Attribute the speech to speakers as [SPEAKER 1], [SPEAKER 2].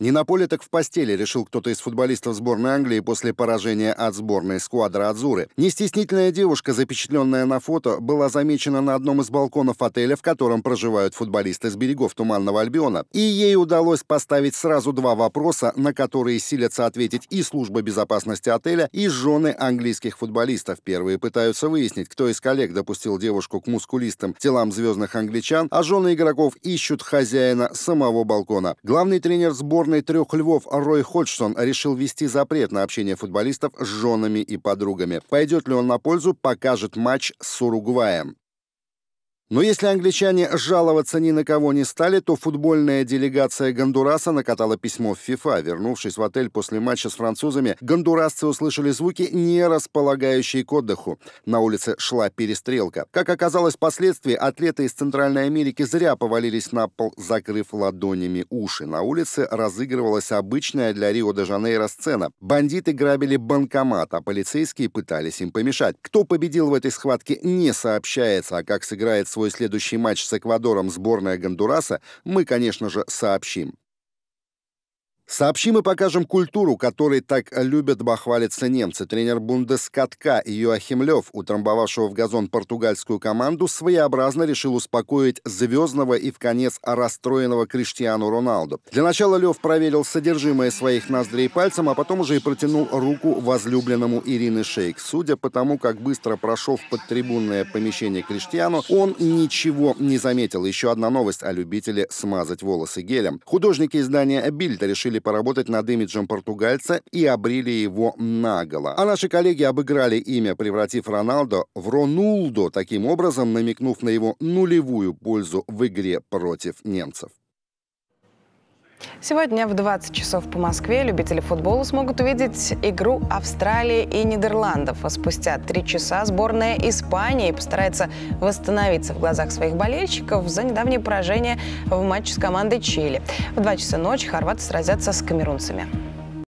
[SPEAKER 1] Не на поле, так в постели, решил кто-то из футболистов сборной Англии после поражения от сборной сквадры Адзуры. Нестеснительная девушка, запечатленная на фото, была замечена на одном из балконов отеля, в котором проживают футболисты с берегов Туманного Альбиона. И ей удалось поставить сразу два вопроса, на которые силятся ответить и служба безопасности отеля, и жены английских футболистов. Первые пытаются выяснить, кто из коллег допустил девушку к мускулистым телам звездных англичан, а жены игроков ищут хозяина самого балкона. Главный тренер сборной Черный трех львов Рой Ходжсон решил ввести запрет на общение футболистов с женами и подругами. Пойдет ли он на пользу, покажет матч с Уругваем. Но если англичане жаловаться ни на кого не стали, то футбольная делегация Гондураса накатала письмо в ФИФА. Вернувшись в отель после матча с французами, гондурасцы услышали звуки, не располагающие к отдыху. На улице шла перестрелка. Как оказалось впоследствии, атлеты из Центральной Америки зря повалились на пол, закрыв ладонями уши. На улице разыгрывалась обычная для Рио-де-Жанейро сцена. Бандиты грабили банкомат, а полицейские пытались им помешать. Кто победил в этой схватке, не сообщается, а как сыграет свой свой следующий матч с Эквадором сборная Гондураса, мы, конечно же, сообщим. Сообщим и покажем культуру, которой так любят бахвалиться немцы. Тренер Бундескатка Йоахим Лев, утрамбовавшего в газон португальскую команду, своеобразно решил успокоить звездного и в конец расстроенного Криштиану Роналду. Для начала Лев проверил содержимое своих ноздрей пальцем, а потом уже и протянул руку возлюбленному Ирины Шейк. Судя по тому, как быстро прошел в подтрибунное помещение Криштиану, он ничего не заметил. Еще одна новость о любителе смазать волосы гелем. Художники издания «Бильд» решили поработать над имиджем португальца и обрили его наголо. А наши коллеги обыграли имя, превратив Роналдо в Ронулдо, таким образом намекнув на его нулевую пользу в игре против немцев.
[SPEAKER 2] Сегодня в 20 часов по Москве любители футбола смогут увидеть игру Австралии и Нидерландов. А спустя три часа сборная Испании постарается восстановиться в глазах своих болельщиков за недавнее поражение в матче с командой Чили. В 2 часа ночи хорваты сразятся с камерунцами.